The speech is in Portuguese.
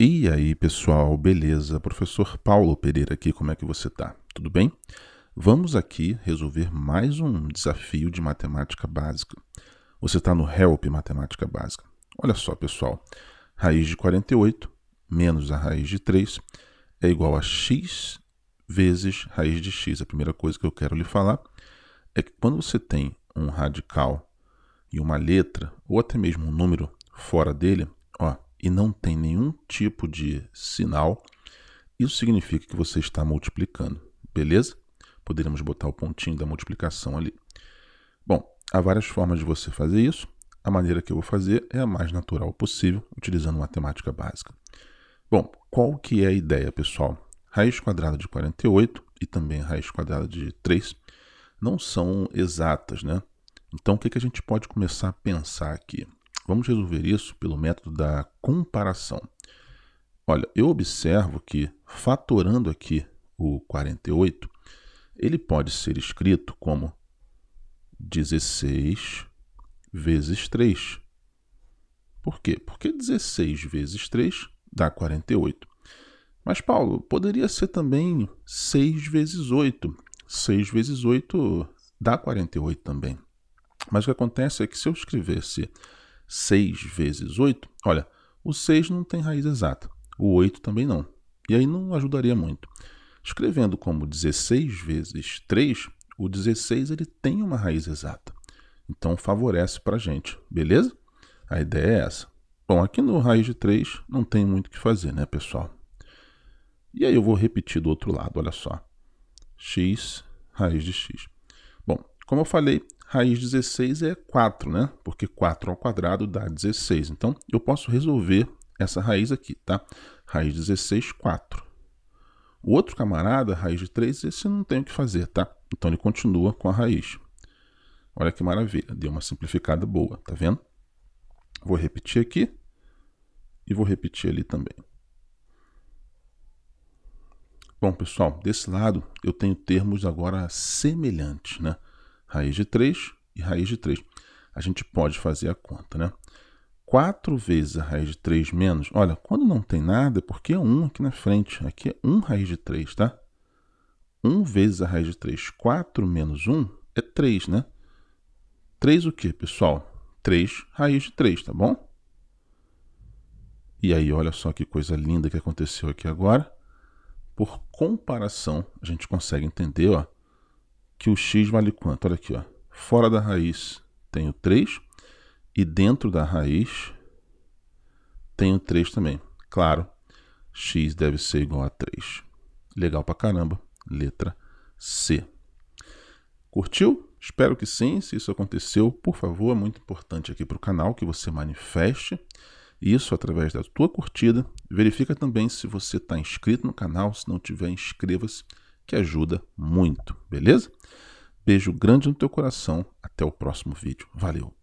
E aí, pessoal, beleza? Professor Paulo Pereira aqui, como é que você tá? Tudo bem? Vamos aqui resolver mais um desafio de matemática básica. Você está no Help Matemática Básica. Olha só, pessoal. Raiz de 48 menos a raiz de 3 é igual a x vezes raiz de x. A primeira coisa que eu quero lhe falar é que quando você tem um radical e uma letra, ou até mesmo um número fora dele, ó, e não tem nenhum tipo de sinal, isso significa que você está multiplicando, beleza? Poderíamos botar o pontinho da multiplicação ali. Bom, há várias formas de você fazer isso. A maneira que eu vou fazer é a mais natural possível, utilizando matemática básica. Bom, qual que é a ideia, pessoal? Raiz quadrada de 48 e também raiz quadrada de 3 não são exatas, né? Então, o que, que a gente pode começar a pensar aqui? Vamos resolver isso pelo método da comparação. Olha, eu observo que, fatorando aqui o 48, ele pode ser escrito como 16 vezes 3. Por quê? Porque 16 vezes 3 dá 48. Mas, Paulo, poderia ser também 6 vezes 8. 6 vezes 8 dá 48 também. Mas o que acontece é que se eu escrevesse 6 vezes 8, olha, o 6 não tem raiz exata, o 8 também não. E aí não ajudaria muito. Escrevendo como 16 vezes 3, o 16 ele tem uma raiz exata. Então favorece para a gente, beleza? A ideia é essa. Bom, aqui no raiz de 3 não tem muito o que fazer, né, pessoal? E aí eu vou repetir do outro lado, olha só. x raiz de x. Bom, como eu falei, raiz de 16 é 4, né? Porque 4 ao quadrado dá 16. Então, eu posso resolver essa raiz aqui, tá? Raiz de 16, 4. O outro camarada, raiz de 3, esse não tem o que fazer, tá? Então, ele continua com a raiz. Olha que maravilha, deu uma simplificada boa, tá vendo? Vou repetir aqui e vou repetir ali também. Bom, pessoal, desse lado eu tenho termos agora semelhantes, né? Raiz de 3 e raiz de 3. A gente pode fazer a conta, né? 4 vezes a raiz de 3 menos. Olha, quando não tem nada, é porque é 1 aqui na frente. Aqui é 1 raiz de 3, tá? 1 vezes a raiz de 3. 4 menos 1 é 3, né? 3 o quê, pessoal? 3 raiz de 3, tá bom? E aí, olha só que coisa linda que aconteceu aqui agora. Por comparação, a gente consegue entender, ó que o x vale quanto? Olha aqui, ó. fora da raiz tenho 3 e dentro da raiz tenho 3 também. Claro, x deve ser igual a 3. Legal pra caramba. Letra C. Curtiu? Espero que sim. Se isso aconteceu, por favor, é muito importante aqui para o canal que você manifeste isso através da tua curtida. Verifica também se você está inscrito no canal. Se não tiver, inscreva-se que ajuda muito, beleza? Beijo grande no teu coração. Até o próximo vídeo. Valeu!